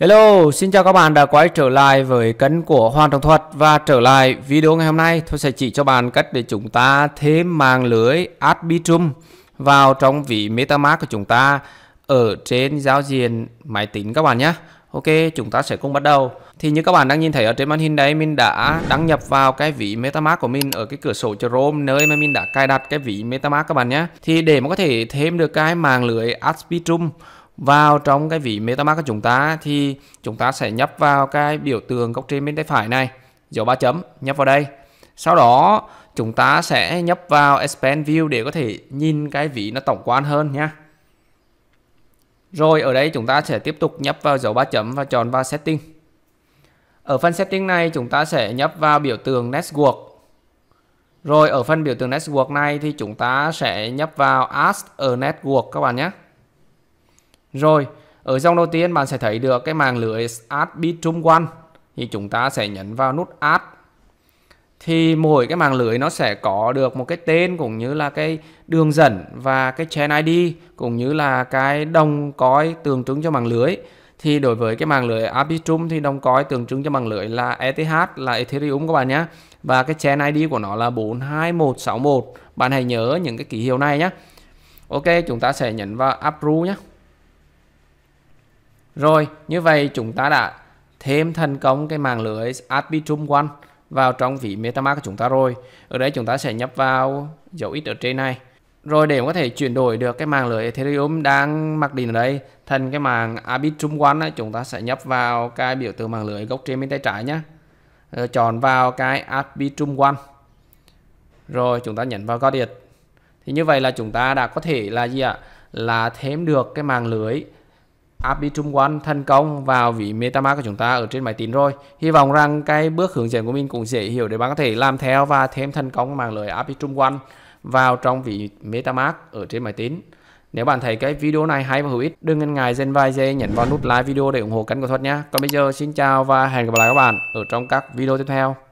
Hello, xin chào các bạn đã quay trở lại với kênh của Hoàng Trọng Thuật và trở lại video ngày hôm nay tôi sẽ chỉ cho bạn cách để chúng ta thêm mạng lưới Arbitrum vào trong vị MetaMask của chúng ta ở trên giao diện máy tính các bạn nhé. Ok, chúng ta sẽ cùng bắt đầu. Thì như các bạn đang nhìn thấy ở trên màn hình đấy, mình đã đăng nhập vào cái vị MetaMask của mình ở cái cửa sổ Chrome nơi mà mình đã cài đặt cái vị MetaMask các bạn nhé. Thì để mà có thể thêm được cái mạng lưới Arbitrum vào trong cái ví MetaMask của chúng ta thì chúng ta sẽ nhấp vào cái biểu tượng góc trên bên tay phải này dấu ba chấm nhấp vào đây sau đó chúng ta sẽ nhấp vào expand view để có thể nhìn cái ví nó tổng quan hơn nhé rồi ở đây chúng ta sẽ tiếp tục nhấp vào dấu ba chấm và chọn vào setting ở phần setting này chúng ta sẽ nhấp vào biểu tượng network rồi ở phần biểu tượng network này thì chúng ta sẽ nhấp vào ask a network các bạn nhé rồi, ở dòng đầu tiên bạn sẽ thấy được cái màn lưới Add Bitum One. Thì chúng ta sẽ nhấn vào nút Add. Thì mỗi cái màn lưới nó sẽ có được một cái tên cũng như là cái đường dẫn và cái chain ID cũng như là cái đồng coi tượng trưng cho màn lưới. Thì đối với cái màn lưới Arbitrum thì đồng coi tượng trưng cho màn lưới là ETH là Ethereum các bạn nhé. Và cái chain ID của nó là 42161. Bạn hãy nhớ những cái ký hiệu này nhé. Ok, chúng ta sẽ nhấn vào approve nhé. Rồi, như vậy chúng ta đã thêm thành công cái mạng lưới Arbitrum One vào trong ví MetaMask của chúng ta rồi. Ở đây chúng ta sẽ nhập vào dấu ít ở trên này. Rồi để có thể chuyển đổi được cái mạng lưới Ethereum đang mặc định ở đây thành cái mạng Arbitrum One chúng ta sẽ nhập vào cái biểu tượng mạng lưới góc trên bên tay trái nhé. Rồi ờ, chọn vào cái Arbitrum One. Rồi chúng ta nhấn vào Godit. Thì như vậy là chúng ta đã có thể là gì ạ? Là thêm được cái mạng lưới Arbitrum One thành công vào ví MetaMask của chúng ta ở trên máy tính rồi. Hy vọng rằng cái bước hướng dẫn của mình cũng dễ hiểu để bạn có thể làm theo và thêm thành công mạng lưới Arbitrum One vào trong ví MetaMask ở trên máy tính. Nếu bạn thấy cái video này hay và hữu ích, đừng ngần ngại dành vài giây nhấn vào nút like video để ủng hộ kênh của Thuật nhé. Còn bây giờ xin chào và hẹn gặp lại các bạn ở trong các video tiếp theo.